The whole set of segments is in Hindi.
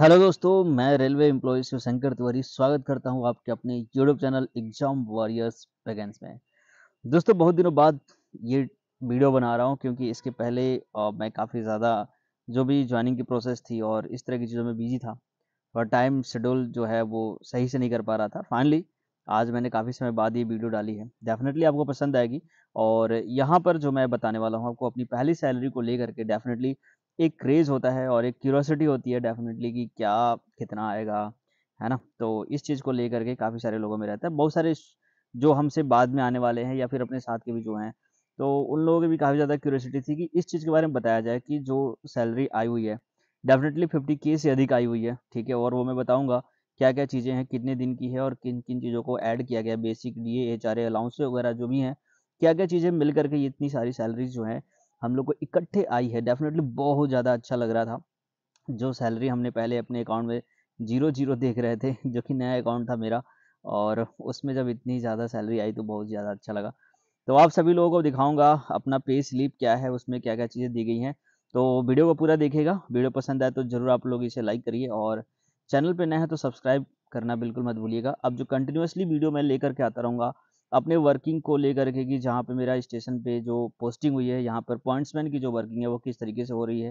हेलो दोस्तों मैं रेलवे एम्प्लॉय शिवशंकर तिवारी स्वागत करता हूं आपके अपने YouTube channel exam warriors vacancies में दोस्तों बहुत दिनों बाद ये वीडियो बना रहा हूं क्योंकि इसके पहले आ, मैं काफ़ी ज़्यादा जो भी ज्वाइनिंग की प्रोसेस थी और इस तरह की चीज़ों में बिजी था और टाइम शेड्यूल जो है वो सही से नहीं कर पा रहा था फाइनली आज मैंने काफ़ी समय बाद ये वीडियो डाली है डेफिनेटली आपको पसंद आएगी और यहाँ पर जो मैं बताने वाला हूँ आपको अपनी पहली सैलरी को लेकर के डेफिनेटली एक क्रेज़ होता है और एक क्यूरोसिटी होती है डेफिनेटली कि क्या कितना आएगा है ना तो इस चीज़ को लेकर के काफ़ी सारे लोगों में रहता है बहुत सारे जो हमसे बाद में आने वाले हैं या फिर अपने साथ के भी जो हैं तो उन लोगों की भी काफ़ी ज़्यादा क्यूरोसिटी थी कि इस चीज़ के बारे में बताया जाए कि जो सैलरी आई हुई है डेफिनेटली फिफ्टी के से अधिक आई हुई है ठीक है और वो मैं बताऊँगा क्या क्या चीज़ें हैं कितने दिन की है और किन किन चीज़ों को ऐड किया गया basic D A H R allowance वगैरह जो भी हैं क्या क्या चीज़ें मिल करके इतनी सारी सैलरीज जो हैं हम लोग को इकट्ठे आई है डेफिनेटली बहुत ज़्यादा अच्छा लग रहा था जो सैलरी हमने पहले अपने अकाउंट में जीरो जीरो देख रहे थे जो कि नया अकाउंट था मेरा और उसमें जब इतनी ज़्यादा सैलरी आई तो बहुत ज़्यादा अच्छा लगा तो आप सभी लोगों को दिखाऊंगा अपना पे स्लिप क्या है उसमें क्या क्या चीज़ें दी गई हैं तो वीडियो को पूरा देखेगा वीडियो पसंद आए तो ज़रूर आप लोग इसे लाइक करिए और चैनल पर नए हैं तो सब्सक्राइब करना बिल्कुल मत भूलिएगा अब जो कंटिन्यूसली वीडियो मैं लेकर के आता रहूँगा अपने वर्किंग को लेकर के कि जहाँ पे मेरा स्टेशन पे जो पोस्टिंग हुई है यहाँ पर पॉइंट्समैन की जो वर्किंग है वो किस तरीके से हो रही है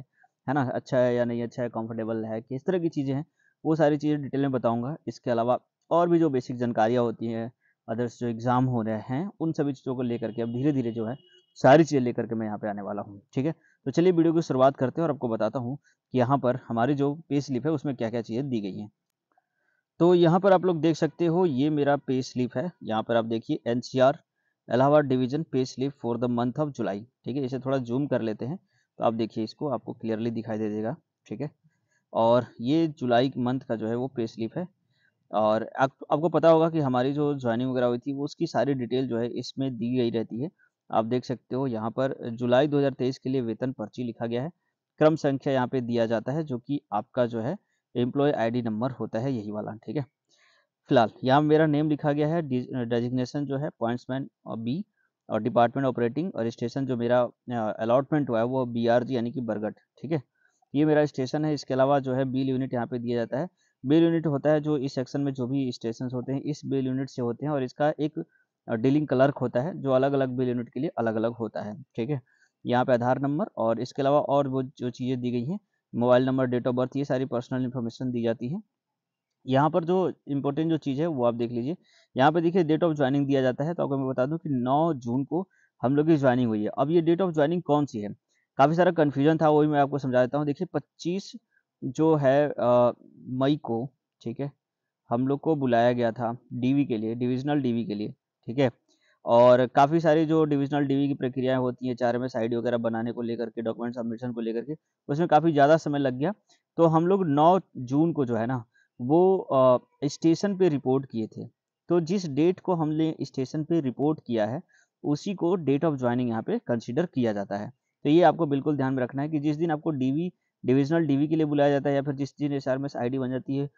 है ना अच्छा है या नहीं अच्छा है कंफर्टेबल है किस तरह की चीज़ें हैं वो सारी चीज़ें डिटेल में बताऊँगा इसके अलावा और भी जो बेसिक जानकारियाँ होती हैं अदर्स जो एग्ज़ाम हो रहे हैं उन सभी चीज़ों को लेकर के अब धीरे धीरे जो है सारी चीज़ें लेकर के मैं यहाँ पे आने वाला हूँ ठीक है तो चलिए वीडियो की शुरुआत करते हैं और आपको बताता हूँ कि यहाँ पर हमारी जो पे स्लिप है उसमें क्या क्या चीज़ें दी गई हैं तो यहाँ पर आप लोग देख सकते हो ये मेरा पे स्लिप है यहाँ पर आप देखिए an Allahabad division pay slip for the month of July ठीक है इसे थोड़ा जूम कर लेते हैं तो आप देखिए इसको आपको क्लियरली दिखाई दे देगा ठीक है और ये जुलाई मंथ का जो है वो पे स्लिप है और आप, आपको पता होगा कि हमारी जो ज्वाइनिंग वगैरह हुई थी वो उसकी सारी डिटेल जो है इसमें दी गई रहती है आप देख सकते हो यहाँ पर जुलाई 2023 के लिए वेतन पर्ची लिखा गया है क्रम संख्या यहाँ पे दिया जाता है जो कि आपका जो है एम्प्लॉय आईडी नंबर होता है यही वाला ठीक है फिलहाल यहाँ मेरा नेम लिखा गया है डेजिग्नेशन जो है पॉइंट्समैन और बी और डिपार्टमेंट ऑपरेटिंग और स्टेशन जो मेरा अलॉटमेंट हुआ है वो बी आर जी यानी कि बरगट ठीक है ये मेरा स्टेशन है इसके अलावा जो है बिल यूनिट यहाँ पे दिया जाता है बिल यूनिट होता है जो इस सेक्शन में जो भी स्टेशन होते हैं इस बिल यूनिट से होते हैं और इसका एक डीलिंग क्लर्क होता है जो अलग अलग बिल यूनिट के लिए अलग अलग होता है ठीक है यहाँ पे आधार नंबर और इसके अलावा और वो जो चीज़ें दी गई हैं mobile number date of birth ये सारी पर्सनल इन्फॉर्मेशन दी जाती है यहाँ पर जो इम्पोर्टेंट जो चीज़ है वो आप देख लीजिए यहाँ पर देखिए डेट ऑफ ज्वाइनिंग दिया जाता है तो आपको मैं बता दूँ कि नौ जून को हम लोग की ज्वाइनिंग हुई है अब ये डेट ऑफ ज्वाइनिंग कौन सी है काफ़ी सारा कन्फ्यूजन था वही मैं आपको समझा देता हूँ देखिए पच्चीस जो है मई को ठीक है हम लोग को बुलाया गया था डीवी के लिए डिविजनल डीवी के लिए ठीक है और काफ़ी सारी जो डिविजनल डीवी की प्रक्रियाएं होती हैं चार में साइड वगैरह बनाने को लेकर के डॉक्यूमेंट सबमिशन को लेकर के उसमें काफ़ी ज़्यादा समय लग गया तो हम लोग नौ जून को जो है ना वो स्टेशन पे रिपोर्ट किए थे तो जिस डेट को हमने स्टेशन पे रिपोर्ट किया है उसी को डेट ऑफ ज्वाइनिंग यहाँ पे कंसिडर किया जाता है तो ये आपको बिल्कुल ध्यान में रखना है कि जिस दिन आपको डीवी डिविजनल डीवी के लिए बुलाया जाता है या फिर जिस दिन एस आर डी बन जाती है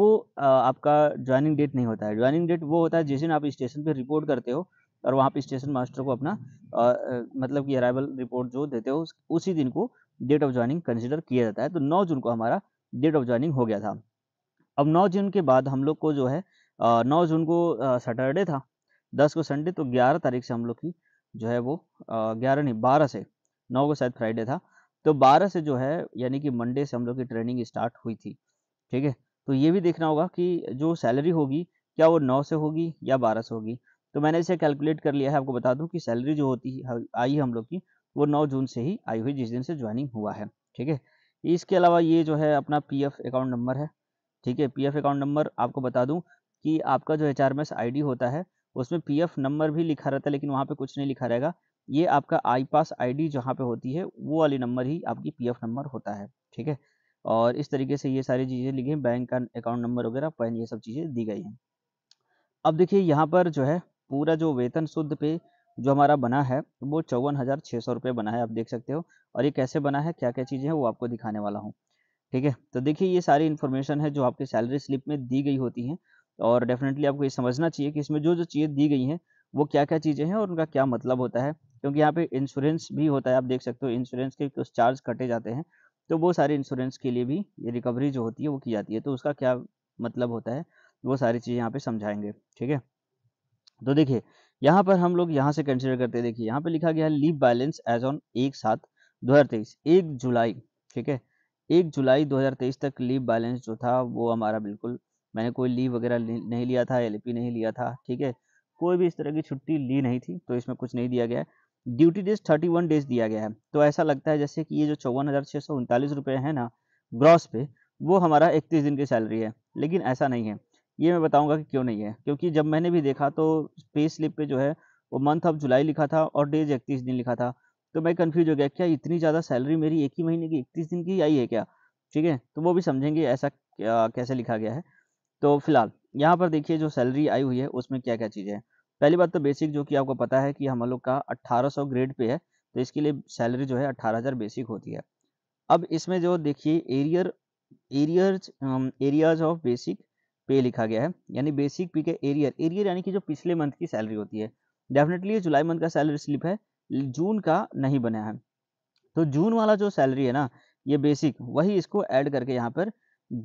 वो आपका ज्वाइनिंग डेट नहीं होता है ज्वाइनिंग डेट वो होता है जिस दिन आप स्टेशन पर रिपोर्ट करते हो और वहाँ पे स्टेशन मास्टर को अपना आ, मतलब कि अराइवल रिपोर्ट जो देते हो उसी दिन को डेट ऑफ ज्वाइनिंग कंसिडर किया जाता है तो नौ जून को हमारा डेट ऑफ ज्वाइनिंग हो गया था अब नौ जून के बाद हम लोग को जो है नौ जून को सैटरडे था दस को संडे तो ग्यारह तारीख से हम लोग की जो है वो ग्यारह नहीं बारह से नौ को शायद फ्राइडे था तो बारह से जो है यानी कि मंडे से हम लोग की ट्रेनिंग स्टार्ट हुई थी ठीक है तो ये भी देखना होगा कि जो सैलरी होगी क्या वो नौ से होगी या बारह से होगी तो मैंने इसे कैलकुलेट कर लिया है आपको बता दूं कि सैलरी जो होती है आई है हम लोग की वो नौ जून से ही आई हुई जिस दिन से ज्वाइनिंग हुआ है ठीक है इसके अलावा ये जो है अपना पी अकाउंट नंबर है ठीक है पी अकाउंट नंबर आपको बता दूँ कि आपका जो एच आर होता है उसमें पी नंबर भी लिखा रहता है लेकिन वहाँ पर कुछ नहीं लिखा रहेगा ये आपका आई पास आई जहाँ पे होती है वो वाली नंबर ही आपकी पी नंबर होता है ठीक है और इस तरीके से ये सारी चीज़ें लिखी बैंक का अकाउंट नंबर वगैरह पैन ये सब चीज़ें दी गई हैं अब देखिए यहाँ पर जो है पूरा जो वेतन शुद्ध पे जो हमारा बना है वो चौवन हज़ार छः सौ रुपये बना है आप देख सकते हो और ये कैसे बना है क्या क्या चीज़ें हैं वो आपको दिखाने वाला हूँ ठीक है तो देखिए ये सारी इन्फॉर्मेशन है जो आपके सैलरी स्लिप में दी गई होती हैं और डेफिनेटली आपको ये समझना चाहिए कि इसमें जो जो चीज़ें दी गई हैं वो क्या क्या चीज़ें हैं और उनका क्या मतलब होता है क्योंकि यहाँ पे इंश्योरेंस भी होता है आप देख सकते हो इंश्योरेंस के कुछ चार्ज कटे जाते हैं तो वो सारे इंश्योरेंस के लिए भी ये रिकवरी जो होती है वो की जाती है तो उसका क्या मतलब होता है वो सारी चीज़ें यहाँ पे समझाएंगे ठीक है तो देखिए यहाँ पर हम लोग यहाँ से कंसिडर करते हैं देखिए यहाँ पे लिखा गया है लीव बैलेंस एज ऑन एक सात दो हज़ार तेईस एक जुलाई ठीक है एक जुलाई दो हजार तेईस तक लीव बैलेंस जो था वो हमारा बिल्कुल मैंने कोई लीव वगैरह नहीं लिया था एल नहीं लिया था ठीक है कोई भी इस तरह की छुट्टी ली नहीं थी तो इसमें कुछ नहीं दिया गया ड्यूटी डेज वन डेज दिया गया है तो ऐसा लगता है जैसे कि ये जो चौवन हज़ार छह सौ उनतालीस रुपए है ना ग्रॉस पे वो हमारा इकतीस दिन की सैलरी है लेकिन ऐसा नहीं है ये मैं बताऊंगा कि क्यों नहीं है क्योंकि जब मैंने भी देखा तो पे स्लिप पे जो है वो मंथ ऑफ जुलाई लिखा था और डेज इकतीस दिन लिखा था तो मैं कन्फ्यूज हो गया क्या इतनी ज़्यादा सैलरी मेरी एक ही महीने की इकतीस दिन की आई है क्या ठीक है तो वो भी समझेंगे ऐसा कैसे लिखा गया है तो फिलहाल यहाँ पर देखिए जो सैलरी आई हुई है उसमें क्या क्या चीज़ें हैं पहली बात तो बेसिक जो कि आपको पता है कि हम लोग का 1800 ग्रेड पे है तो इसके लिए सैलरी जो है 18000 बेसिक होती है अब इसमें जो देखिए arrear arrear arrears of basic pay लिखा गया है यानी बेसिक पी के एरियर एरियर यानी कि जो पिछले मंथ की सैलरी होती है डेफिनेटली जुलाई मंथ का सैलरी स्लिप है जून का नहीं बना है तो जून वाला जो सैलरी है ना ये बेसिक वही इसको ऐड करके यहाँ पर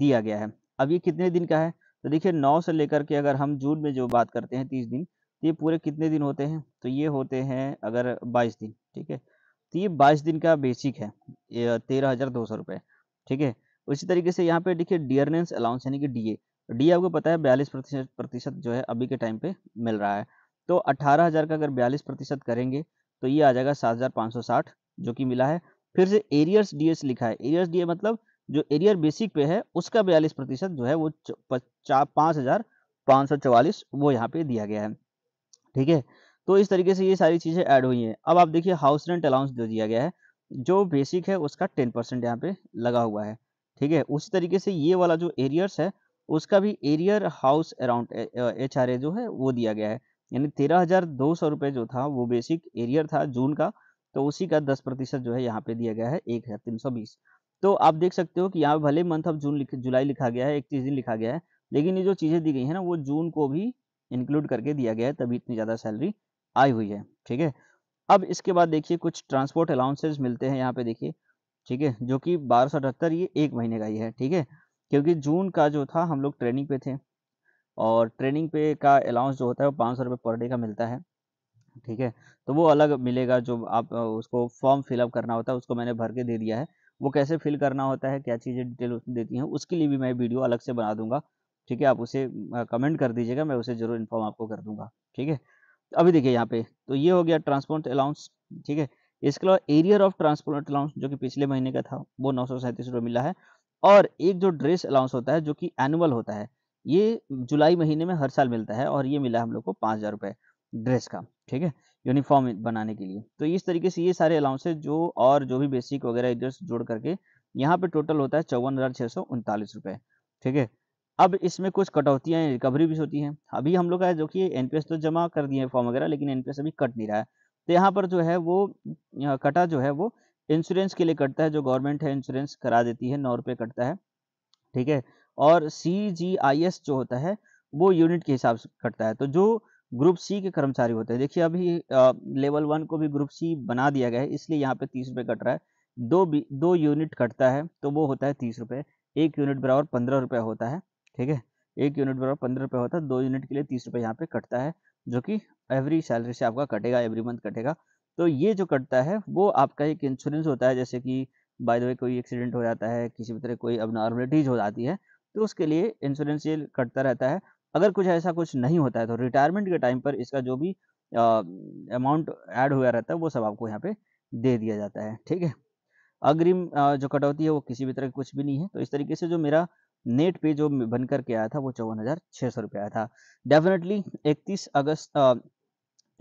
दिया गया है अब ये कितने दिन का है तो देखिए नौ से लेकर के अगर हम जून में जो बात करते हैं तीस दिन तो ये पूरे कितने दिन होते हैं तो ये होते हैं अगर बाईस दिन ठीक है तो ये बाईस दिन का बेसिक है तेरह हज़ार दो सौ रुपये ठीक है उसी तरीके से यहाँ पे देखिए डियरनेंस अलाउंस यानी कि डीए डी आपको पता है बयालीस प्रतिशत प्रतिशत जो है अभी के टाइम पे मिल रहा है तो अट्ठारह हज़ार का अगर बयालीस प्रतिशत करेंगे तो ये आ जाएगा सात हज़ार पाँच सौ साठ जो कि मिला है फिर से एरियर्स डीएस लिखा है एरियर्स डीए मतलब जो एरियर बेसिक पे है उसका बयालीस प्रतिशत जो है वो पाँच हज़ार पाँच सौ चवालीस वो यहाँ पे दिया गया है ठीक है तो इस तरीके से ये सारी चीज़ें ऐड हुई हैं अब आप देखिए हाउस रेंट अलाउंस जो दिया गया है जो बेसिक है उसका टेन परसेंट यहाँ पे लगा हुआ है ठीक है उसी तरीके से ये वाला जो एरियर्स है उसका भी arrear house around H R A जो है वो दिया गया है यानी तेरह हजार दो सौ रुपये जो था वो बेसिक एरियर था जून का तो उसी का दस प्रतिशत जो है यहाँ पे दिया गया है एक हजार तीन सौ बीस तो आप देख सकते हो कि यहाँ भले मंथ ऑफ जून लिख, जुलाई लिखा गया है इकतीस दिन लिखा गया है लेकिन ये जो चीज़ें दी गई है ना वो जून को भी इंक्लूड करके दिया गया है तभी इतनी ज़्यादा सैलरी आई हुई है ठीक है अब इसके बाद देखिए कुछ ट्रांसपोर्ट अलाउंसेज मिलते हैं यहाँ पे देखिए ठीक है जो कि बारह सौ अठहत्तर ये एक महीने का ही है ठीक है क्योंकि जून का जो था हम लोग ट्रेनिंग पे थे और ट्रेनिंग पे का अलाउंस जो होता है वो पाँच सौ रुपये पर डे का मिलता है ठीक है तो वो अलग मिलेगा जो आप उसको फॉर्म फिलअप करना होता है उसको मैंने भर के दे दिया है वो कैसे फिल करना होता है क्या चीज़ें डिटेल उसमें देती हैं उसके लिए भी मैं वीडियो अलग से बना दूंगा ठीक है आप उसे कमेंट कर दीजिएगा मैं उसे ज़रूर इन्फॉर्म आपको कर दूंगा ठीक है अभी देखिए यहाँ पे तो ये हो गया ट्रांसपोर्ट अलाउंस ठीक है इसके अलावा एरियर ऑफ ट्रांसपोर्ट अलाउंस जो कि पिछले महीने का था वो नौ सौ सैंतीस रुपये मिला है और एक जो ड्रेस अलाउंस होता है जो कि एनुअल होता है ये जुलाई महीने में हर साल मिलता है और ये मिला हम लोग को पाँच हज़ार रुपये ड्रेस का ठीक है यूनिफॉर्म बनाने के लिए तो इस तरीके से ये सारे अलाउंसेज जो और जो भी बेसिक वगैरह एडजस्ट जोड़ करके यहाँ पे टोटल होता है चौवन हज़ार छह सौ उनतालीस रुपए ठीक है अब इसमें कुछ कटौतियाँ रिकवरी भी होती हैं अभी हम लोग का जो कि एन तो जमा कर दिए फॉर्म वगैरह लेकिन एन अभी कट नहीं रहा है तो यहाँ पर जो है वो कटा जो है वो इंश्योरेंस के लिए कटता है जो गवर्नमेंट है इंश्योरेंस करा देती है नौ रुपये कटता है ठीक है और सी जी आई एस जो होता है वो यूनिट के हिसाब से कटता है तो जो ग्रुप सी के कर्मचारी होते हैं देखिए अभी आ, लेवल वन को भी ग्रुप सी बना दिया गया है इसलिए यहाँ पे तीस रुपये कट रहा है दो दो यूनिट कटता है तो वो होता है तीस रुपये एक यूनिट बराबर पंद्रह रुपये होता है ठीक है एक यूनिट बराबर पंद्रह रुपये होता है दो यूनिट के लिए तीस रुपये यहाँ पे कटता है जो कि एवरी सैलरी से आपका कटेगा एवरी मंथ कटेगा तो ये जो कटता है वो आपका एक इंश्योरेंस होता है जैसे कि बाय द वे कोई एक्सीडेंट हो जाता है किसी भी तरह कोई अब नॉर्मलिटीज हो जाती है तो उसके लिए इंश्योरेंस ये कटता रहता है अगर कुछ ऐसा कुछ नहीं होता है तो रिटायरमेंट के टाइम पर इसका जो भी अमाउंट ऐड हुआ रहता है वो सब आपको यहाँ पे दे दिया जाता है ठीक है अग्रिम जो कटौती है वो किसी भी तरह कुछ भी नहीं है तो इस तरीके से जो मेरा नेट पे जो बन करके आया था वो चौवन हज़ार छः सौ रुपया आया था डेफिनेटली इकतीस अगस्त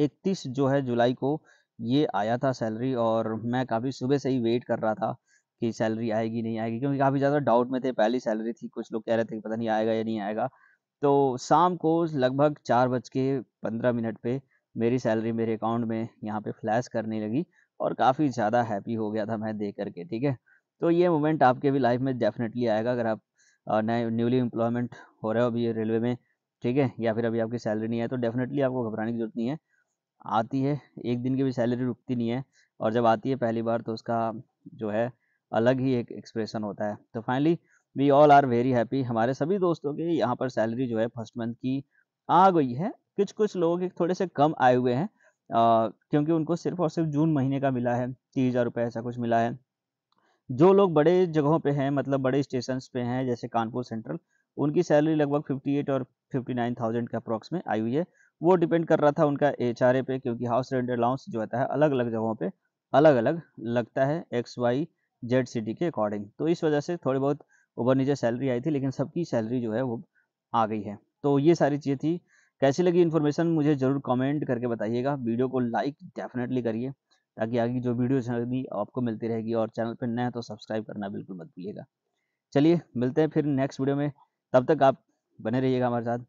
इकतीस जो है जुलाई को ये आया था सैलरी और मैं काफ़ी सुबह से ही वेट कर रहा था कि सैलरी आएगी नहीं आएगी क्योंकि काफ़ी ज़्यादा डाउट में थे पहली सैलरी थी कुछ लोग कह रहे थे कि पता नहीं आएगा या नहीं आएगा तो शाम को लगभग चार बज के पंद्रह मिनट पे मेरी सैलरी मेरे अकाउंट में यहाँ पे फ्लैश करने लगी और काफ़ी ज़्यादा हैप्पी हो गया था मैं देख करके ठीक है तो ये मोमेंट आपके भी लाइफ में डेफिनेटली आएगा अगर आप नए न्यूली एम्प्लॉयमेंट हो रहे हो अभी रेलवे में ठीक है या फिर अभी आपकी सैलरी नहीं है तो डेफिनेटली आपको घबराने की जरूरत नहीं है आती है एक दिन की भी सैलरी रुकती नहीं है और जब आती है पहली बार तो उसका जो है अलग ही एक एक्सप्रेशन होता है तो finally we all are very happy हमारे सभी दोस्तों के यहाँ पर सैलरी जो है फर्स्ट मंथ की आ गई है कुछ कुछ लोगों के थोड़े से कम आए हुए हैं आ, क्योंकि उनको सिर्फ और सिर्फ जून महीने का मिला है तीस हज़ार रुपये ऐसा कुछ मिला है जो लोग बड़े जगहों पे हैं मतलब बड़े स्टेशन पे हैं जैसे कानपुर सेंट्रल उनकी सैलरी लगभग फिफ्टी और 59,000 के अप्रॉक्स में आई हुई है वो डिपेंड कर रहा था उनका एच आर ए पे क्योंकि हाउस रेंट अलाउंस जो होता है अलग अलग जगहों पे अलग अलग लगता है एक्स वाई जेड सिटी के अकॉर्डिंग तो इस वजह से थोड़ी बहुत ऊपर नीचे सैलरी आई थी लेकिन सबकी सैलरी जो है वो आ गई है तो ये सारी चीज़ें थी कैसी लगी इन्फॉर्मेशन मुझे ज़रूर कमेंट करके बताइएगा वीडियो को लाइक डेफिनेटली करिए ताकि आगे जो वीडियोज हैं भी आपको मिलती रहेगी और चैनल पर नया तो सब्सक्राइब करना बिल्कुल मत भूलिएगा चलिए मिलते हैं फिर नेक्स्ट वीडियो में तब तक आप बने रहिएगा हमारे साथ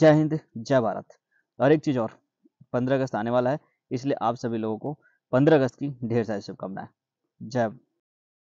जय हिंद जय भारत और एक चीज़ और पंद्रह अगस्त आने वाला है इसलिए आप सभी लोगों को पंद्रह अगस्त की ढेर सारी शुभकामनाएं जय